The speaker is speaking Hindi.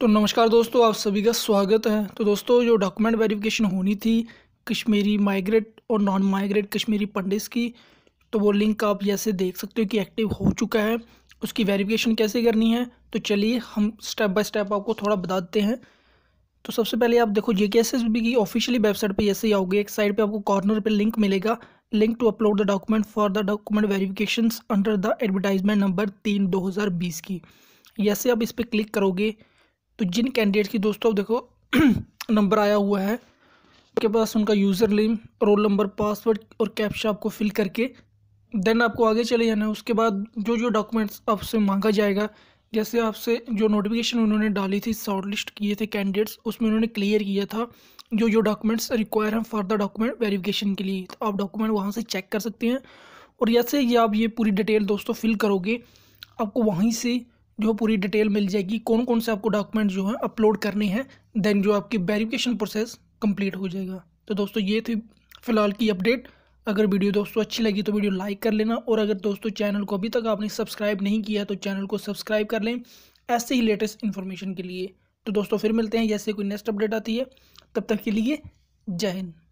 तो नमस्कार दोस्तों आप सभी का स्वागत है तो दोस्तों जो डॉक्यूमेंट वेरिफिकेशन होनी थी कश्मीरी माइग्रेट और नॉन माइग्रेट कश्मीरी पंडित की तो वो लिंक आप जैसे देख सकते हो कि एक्टिव हो चुका है उसकी वेरिफिकेशन कैसे करनी है तो चलिए हम स्टेप बाय स्टेप आपको थोड़ा बताते हैं तो सबसे पहले आप देखो J K S S B की ऑफिशियली वेबसाइट पर जैसे ही आओगे एक साइड पर आपको कॉर्नर पर लिंक मिलेगा link to upload the document for the document verification under the advertisement number तीन दो हज़ार बीस की जैसे आप इस पर क्लिक करोगे तो जिन कैंडिडेट्स की दोस्तों देखो नंबर आया हुआ है के पास उनका username roll number password और कैप्शा आपको फिल करके देन आपको आगे चले जाना है उसके बाद जो जो डॉक्यूमेंट्स आपसे मांगा जाएगा जैसे आपसे जो नोटिफिकेशन उन्होंने डाली थी शॉर्ट लिस्ट किए थे कैंडिडेट्स उसमें उन्होंने क्लियर किया था जो जो डॉक्यूमेंट्स रिक्वायर हैं फॉर द डॉक्यूमेंट वेरीफ़िकेशन के लिए तो आप डॉक्यूमेंट वहाँ से चेक कर सकते हैं और जैसे ये आप ये पूरी डिटेल दोस्तों फिल करोगे आपको वहीं से जो पूरी डिटेल मिल जाएगी कौन कौन से आपको डॉक्यूमेंट जो है अपलोड करने हैं देन जो आपकी वेरिफिकेशन प्रोसेस कंप्लीट हो जाएगा तो दोस्तों ये थी फ़िलहाल की अपडेट अगर वीडियो दोस्तों अच्छी लगी तो वीडियो लाइक कर लेना और अगर दोस्तों चैनल को अभी तक आपने सब्सक्राइब नहीं किया तो चैनल को सब्सक्राइब कर लें ऐसे ही लेटेस्ट इन्फॉर्मेशन के लिए तो दोस्तों फिर मिलते हैं जैसे कोई नेक्स्ट अपडेट आती है तब तक के लिए जय हिंद